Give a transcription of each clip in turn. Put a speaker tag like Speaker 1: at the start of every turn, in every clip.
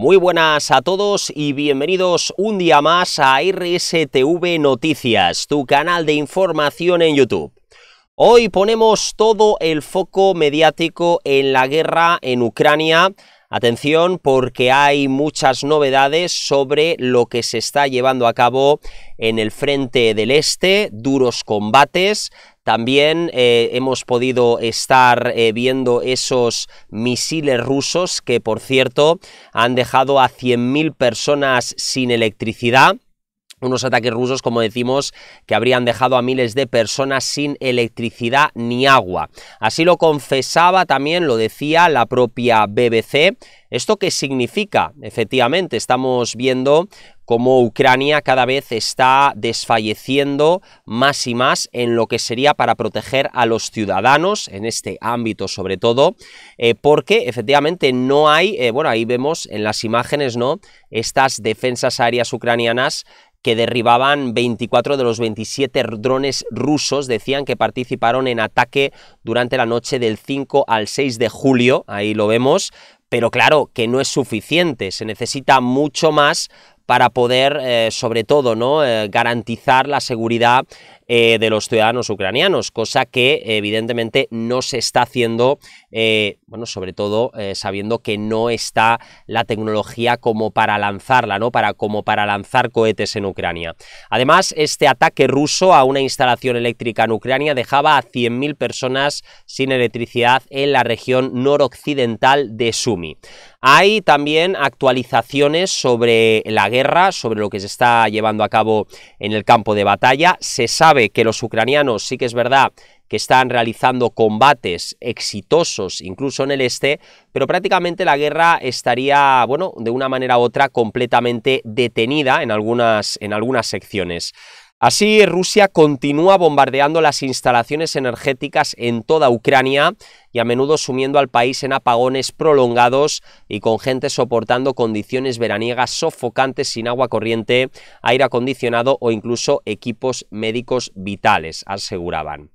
Speaker 1: Muy buenas a todos y bienvenidos un día más a RSTV Noticias, tu canal de información en YouTube. Hoy ponemos todo el foco mediático en la guerra en Ucrania. Atención porque hay muchas novedades sobre lo que se está llevando a cabo en el frente del este, duros combates, también eh, hemos podido estar eh, viendo esos misiles rusos que, por cierto, han dejado a 100.000 personas sin electricidad unos ataques rusos, como decimos, que habrían dejado a miles de personas sin electricidad ni agua. Así lo confesaba también, lo decía la propia BBC. ¿Esto qué significa? Efectivamente, estamos viendo cómo Ucrania cada vez está desfalleciendo más y más en lo que sería para proteger a los ciudadanos, en este ámbito sobre todo, eh, porque efectivamente no hay, eh, bueno, ahí vemos en las imágenes, ¿no? Estas defensas aéreas ucranianas que derribaban 24 de los 27 drones rusos, decían que participaron en ataque durante la noche del 5 al 6 de julio, ahí lo vemos, pero claro que no es suficiente, se necesita mucho más para poder, eh, sobre todo, ¿no? Eh, garantizar la seguridad eh, de los ciudadanos ucranianos, cosa que evidentemente no se está haciendo, eh, bueno, sobre todo eh, sabiendo que no está la tecnología como para lanzarla, ¿no? Para, como para lanzar cohetes en Ucrania. Además, este ataque ruso a una instalación eléctrica en Ucrania dejaba a 100.000 personas sin electricidad en la región noroccidental de Sumi. Hay también actualizaciones sobre la guerra, sobre lo que se está llevando a cabo en el campo de batalla. Se sabe que los ucranianos, sí que es verdad, que están realizando combates exitosos incluso en el este, pero prácticamente la guerra estaría, bueno, de una manera u otra completamente detenida en algunas, en algunas secciones. Así, Rusia continúa bombardeando las instalaciones energéticas en toda Ucrania y a menudo sumiendo al país en apagones prolongados y con gente soportando condiciones veraniegas sofocantes sin agua corriente, aire acondicionado o incluso equipos médicos vitales, aseguraban.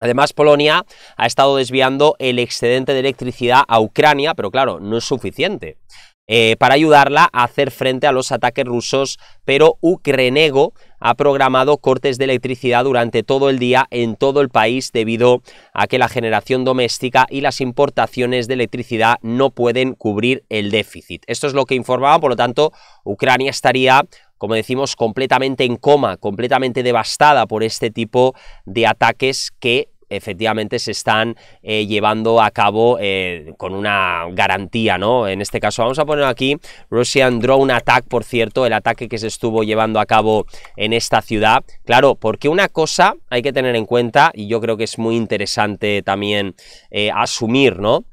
Speaker 1: Además, Polonia ha estado desviando el excedente de electricidad a Ucrania, pero claro, no es suficiente. Eh, para ayudarla a hacer frente a los ataques rusos, pero Ucrenego ha programado cortes de electricidad durante todo el día en todo el país debido a que la generación doméstica y las importaciones de electricidad no pueden cubrir el déficit. Esto es lo que informaba, por lo tanto, Ucrania estaría como decimos, completamente en coma, completamente devastada por este tipo de ataques que efectivamente se están eh, llevando a cabo eh, con una garantía, ¿no? En este caso vamos a poner aquí Russian Drone Attack, por cierto, el ataque que se estuvo llevando a cabo en esta ciudad. Claro, porque una cosa hay que tener en cuenta, y yo creo que es muy interesante también eh, asumir, ¿no?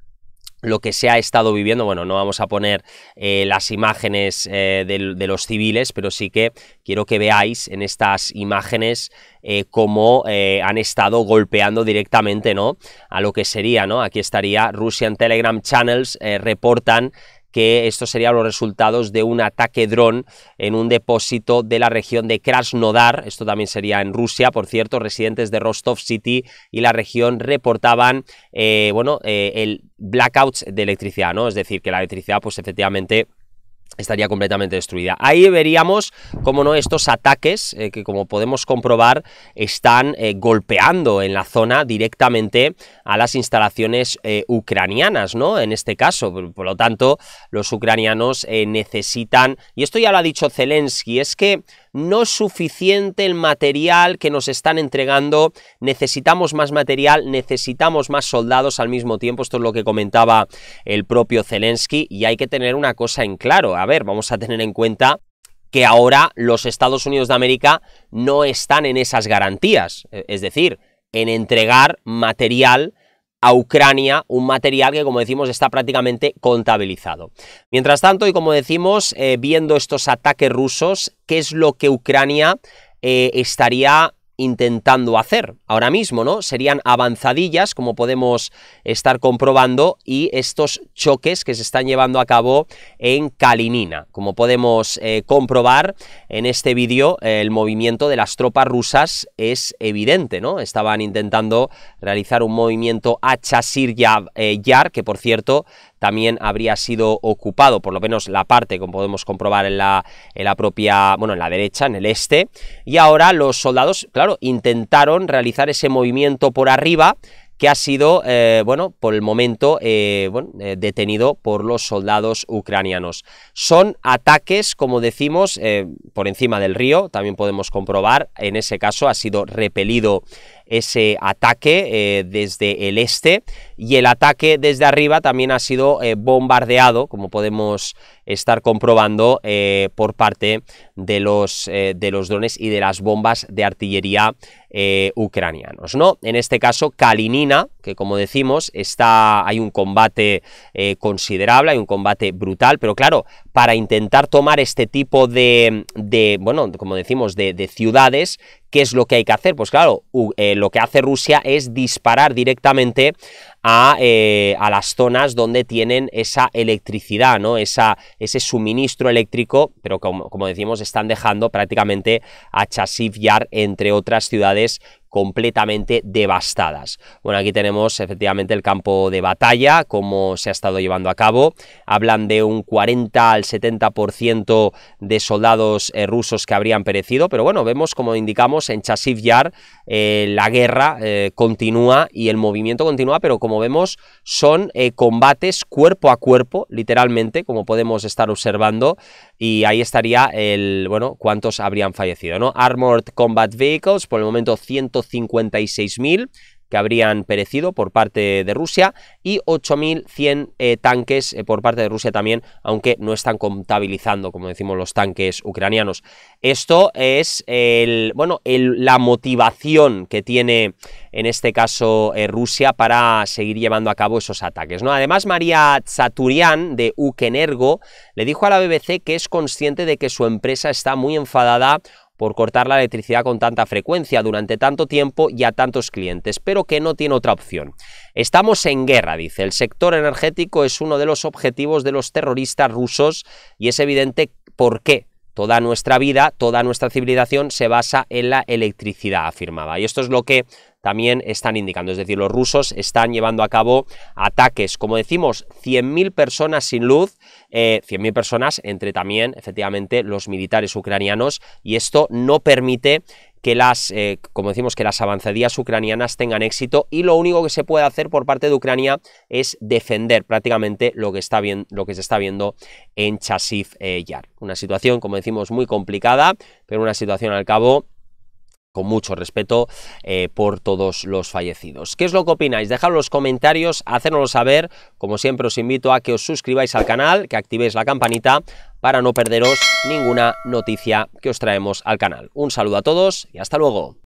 Speaker 1: lo que se ha estado viviendo, bueno, no vamos a poner eh, las imágenes eh, de, los civiles, pero sí que quiero que veáis en estas imágenes eh, cómo han estado golpeando directamente, ¿no? A lo que sería, ¿no? Aquí estaría Russian Telegram Channels, reportan que estos serían los resultados de un ataque dron en un depósito de la región de Krasnodar, esto también sería en Rusia, por cierto, residentes de Rostov City y la región reportaban, eh, bueno, eh, el blackout de electricidad, ¿no? Es decir, que la electricidad, pues efectivamente estaría completamente destruida. Ahí veríamos cómo no estos ataques eh, que como podemos comprobar están eh, golpeando en la zona directamente a las instalaciones eh, ucranianas, ¿no? En este caso, por lo tanto, los ucranianos necesitan y esto ya lo ha dicho Zelensky, es que no suficiente el material que nos están entregando, necesitamos más material, necesitamos más soldados al mismo tiempo, esto es lo que comentaba el propio Zelensky, y hay que tener una cosa en claro, a ver, vamos a tener en cuenta que ahora los Estados Unidos de América no están en esas garantías, e-, es decir, en entregar material a Ucrania, un material que, como decimos, está prácticamente contabilizado. Mientras tanto, y como decimos, eh, viendo estos ataques rusos, ¿qué es lo que Ucrania eh, estaría intentando hacer ahora mismo, ¿no? Serían avanzadillas, como podemos estar comprobando, y estos choques que se están llevando a cabo en Kalinina. Como podemos eh, comprobar en este vídeo, el movimiento de las tropas rusas es evidente, ¿no? Estaban intentando realizar un movimiento a Chasir eh, Yar que por cierto también habría sido ocupado, por lo menos la parte, como podemos comprobar en la, la propia, bueno, en la derecha, en el este, y ahora los soldados, claro, intentaron realizar ese movimiento por arriba, que ha sido, eh, bueno, por el momento eh, eh, detenido por los soldados ucranianos. Son ataques, como decimos, por encima del río, también podemos comprobar, en ese caso ha sido repelido ese ataque eh, desde el este y el ataque desde arriba también ha sido eh, bombardeado, como podemos estar comprobando, eh, por parte de los, de los drones y de las bombas de artillería ucranianos. ¿no? En este caso, Kalinina, que como decimos, está, hay un combate considerable, hay un combate brutal, pero claro, para intentar tomar este tipo de, bueno, como decimos, de, de ciudades, ¿Qué es lo que hay que hacer? Pues claro, eh, lo que hace Rusia es disparar directamente a, eh, a, las zonas donde tienen esa electricidad, ¿no? Esa, ese suministro eléctrico, pero como, como decimos, están dejando prácticamente a Chasiv Yar, entre otras ciudades completamente devastadas. Bueno, aquí tenemos efectivamente el campo de batalla, como se ha estado llevando a cabo. Hablan de un 40 al 70% de soldados eh, rusos que habrían perecido, pero bueno, vemos como indicamos en Chasiv Yar eh, la guerra eh, continúa y el movimiento continúa, pero como vemos son combates cuerpo a cuerpo, literalmente, como podemos estar observando, y ahí estaría el, bueno, cuántos habrían fallecido, ¿no? Armored Combat Vehicles, por el momento 156.000, que habrían perecido por parte de Rusia y 8.100 eh, tanques eh, por parte de Rusia también, aunque no están contabilizando, como decimos, los tanques ucranianos. Esto es bueno, la motivación que tiene en este caso eh, Rusia para seguir llevando a cabo esos ataques. ¿no? Además, María Tsaturian de Ukenergo le dijo a la BBC que es consciente de que su empresa está muy enfadada por cortar la electricidad con tanta frecuencia durante tanto tiempo y a tantos clientes, pero que no tiene otra opción. Estamos en guerra, dice. El sector energético es uno de los objetivos de los terroristas rusos y es evidente por qué Toda nuestra vida, toda nuestra civilización se basa en la electricidad, afirmaba. Y esto es lo que también están indicando. Es decir, los rusos están llevando a cabo ataques, como decimos, 100.000 personas sin luz, 100.000 eh, personas entre también, efectivamente, los militares ucranianos, y esto no permite que las, eh, como decimos, que las avanzadillas ucranianas tengan éxito y lo único que se puede hacer por parte de Ucrania es defender prácticamente lo que, está lo que se está viendo en Chasiv eh, Yar. Una situación, como decimos, muy complicada, pero una situación al cabo con mucho respeto eh, por todos los fallecidos. ¿Qué es lo que opináis? Dejad los comentarios, hacérnoslo saber. Como siempre os invito a que os suscribáis al canal, que activéis la campanita para no perderos ninguna noticia que os traemos al canal. Un saludo a todos y hasta luego.